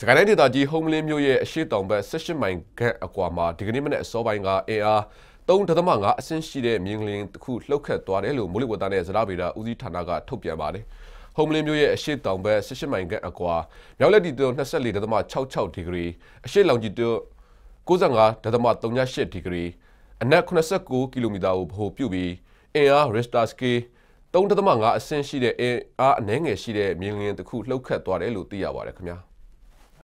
စကိုင်းတိုင်းဒေသကြီးဟုံးမလင်းမြို့ရဲ့အရှိတောင်ဘက်16မိုင်ခန့်အကွာမှာဒီကနေ့မနက်အစောပိုင်းကအင်အား3.5အဆင့်ရှိတဲ့မြင်းကလင်းတစ်ခုလှုပ်ခတ်သွားတယ်လို့မိုးလေဝသနဲ့ဇလဗေဒဦးစီးဌာနကထုတ်ပြန်ပါတယ်။ဟုံးမလင်းမြို့ရဲ့အရှိတောင်ဘက်16မိုင်ခန့်အကွာမြောက်လက်တီတွန်း24.66ဒီဂရီအရှိလောင်ကြီးတွန်း95.38ဒီဂရီအနက်89ကီလိုမီတာကိုဗဟိုပြုပြီးအင်အား Richter scale 3.5အဆင့်ရှိတဲ့အင်အားအနည်းငယ်ရှိတဲ့မြင်းကလင်းတစ်ခုလှုပ်ခတ်သွားတယ်လို့သိရပါတယ်ခင်ဗျာ။